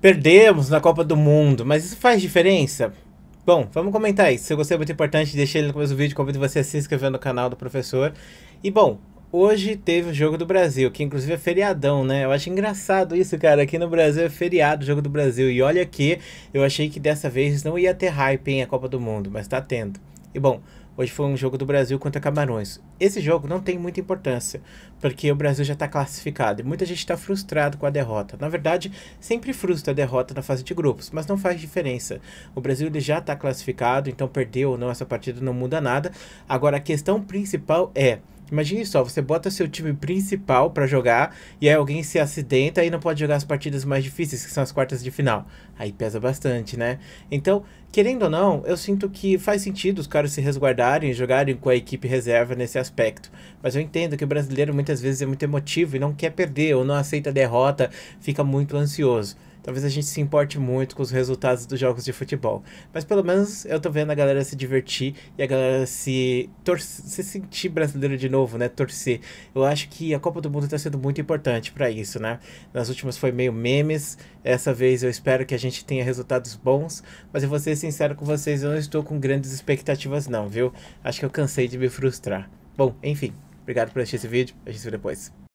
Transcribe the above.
Perdemos na Copa do Mundo, mas isso faz diferença? Bom, vamos comentar isso. Se você é muito importante, deixa ele no começo do vídeo, convido você a se inscrever no canal do professor. E bom, hoje teve o Jogo do Brasil, que inclusive é feriadão, né? Eu acho engraçado isso, cara. Aqui no Brasil é feriado o Jogo do Brasil. E olha que eu achei que dessa vez não ia ter hype em a Copa do Mundo, mas tá tendo. E bom, hoje foi um jogo do Brasil contra Camarões. Esse jogo não tem muita importância, porque o Brasil já está classificado e muita gente está frustrado com a derrota. Na verdade, sempre frustra a derrota na fase de grupos, mas não faz diferença. O Brasil ele já está classificado, então perder ou não essa partida não muda nada. Agora, a questão principal é Imagine só, você bota seu time principal para jogar e aí alguém se acidenta e não pode jogar as partidas mais difíceis, que são as quartas de final. Aí pesa bastante, né? Então, querendo ou não, eu sinto que faz sentido os caras se resguardarem e jogarem com a equipe reserva nesse aspecto. Mas eu entendo que o brasileiro muitas vezes é muito emotivo e não quer perder ou não aceita derrota, fica muito ansioso talvez a gente se importe muito com os resultados dos jogos de futebol. Mas pelo menos eu tô vendo a galera se divertir e a galera se, se sentir brasileira de novo, né? Torcer. Eu acho que a Copa do Mundo tá sendo muito importante para isso, né? Nas últimas foi meio memes. Essa vez eu espero que a gente tenha resultados bons. Mas eu vou ser sincero com vocês, eu não estou com grandes expectativas, não, viu? Acho que eu cansei de me frustrar. Bom, enfim. Obrigado por assistir esse vídeo. A gente se vê depois.